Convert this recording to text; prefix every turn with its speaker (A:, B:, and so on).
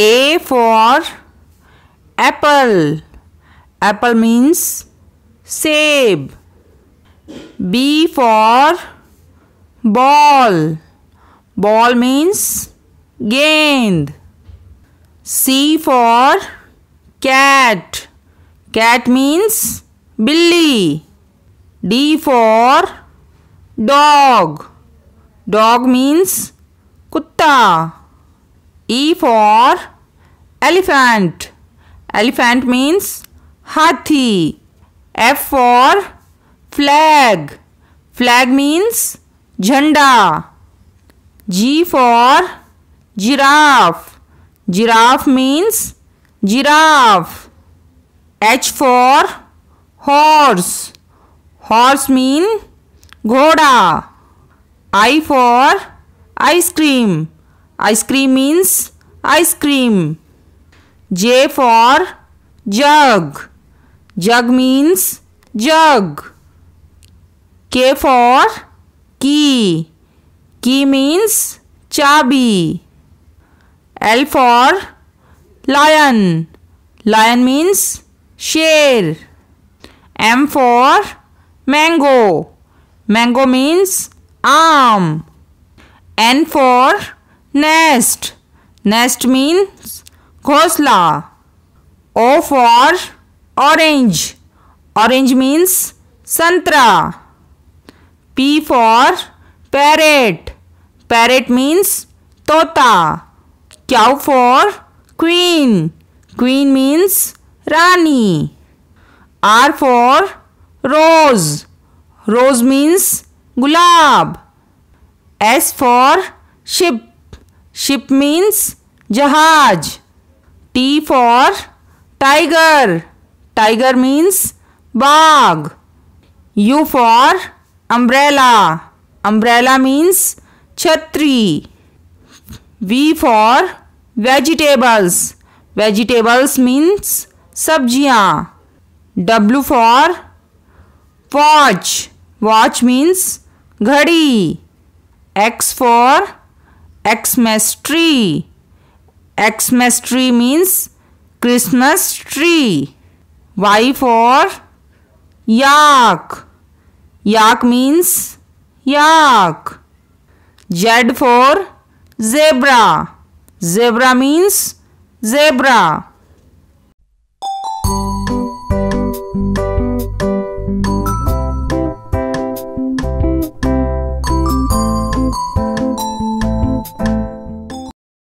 A: A for apple. Apple means save. B for ball. Ball means गेंद C for cat. Cat means बिल्ली D for dog. Dog means कुत्ता E for elephant. Elephant means hathi. F for flag. Flag means jhanda. G for giraffe. Giraffe means giraffe. H for horse. Horse mean ghoda. I for ice cream. Ice cream means ice cream. J for jug. Jug means jug. K for key. Key means chabi. L for lion. Lion means share. M for mango. Mango means arm. N for nest nest means ghosla o for orange orange means santra p for parrot parrot means tota cow for queen queen means rani r for rose rose means gulab s for ship ship means jahaj t for tiger tiger means bag u for umbrella umbrella means chhatri v for vegetables vegetables means sabjiyan w for watch watch means घड़ी x for Xmas tree. Xmas tree means Christmas tree. Y for yak. Yak means yak. Z for zebra. Zebra means zebra.